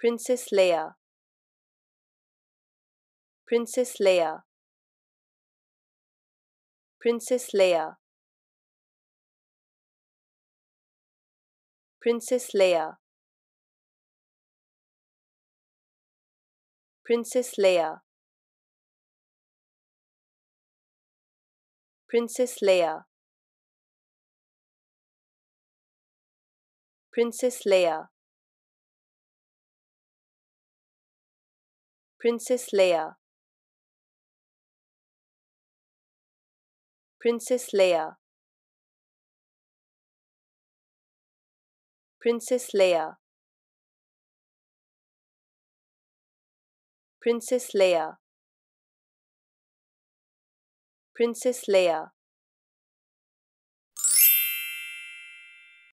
Princess Leia Princess Leia Princess Leia Princess Leia Princess Leia Princess Leia Princess Leia Princess Leia Princess Leia Princess Leia Princess Leia Princess Leia